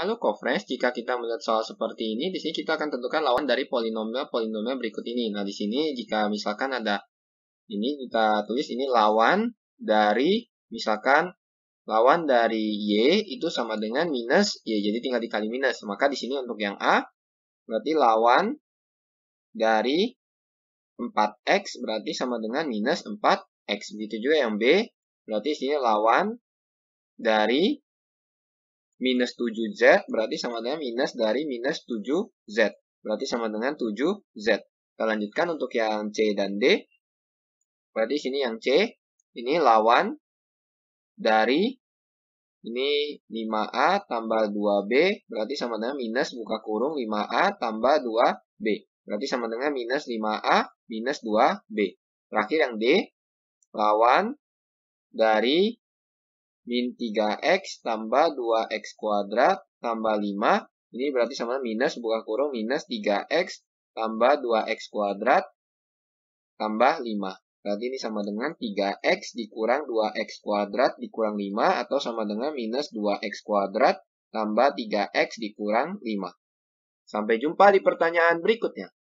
Lalu coverage, jika kita melihat soal seperti ini, di sini kita akan tentukan lawan dari polinomial-polinomial berikut ini. Nah, di sini jika misalkan ada ini kita tulis ini lawan dari misalkan lawan dari Y itu sama dengan minus Y. Jadi tinggal dikali minus. Maka di sini untuk yang A berarti lawan dari 4X berarti sama dengan minus 4X. Begitu juga yang B berarti di sini lawan dari minus 7Z berarti sama dengan minus dari minus 7Z. Berarti sama dengan 7Z. Kita lanjutkan untuk yang C dan D. Berarti sini yang C, ini lawan dari ini 5A tambah 2B, berarti sama dengan minus buka kurung 5A tambah 2B. Berarti sama dengan minus 5A minus 2B. Terakhir yang D, lawan dari Min 3x tambah 2x kuadrat tambah 5. Ini berarti sama minus buka kurung minus 3x tambah 2x kuadrat tambah 5. Berarti ini sama dengan 3x dikurang 2x kuadrat dikurang 5 atau sama dengan minus 2x kuadrat tambah 3x dikurang 5. Sampai jumpa di pertanyaan berikutnya.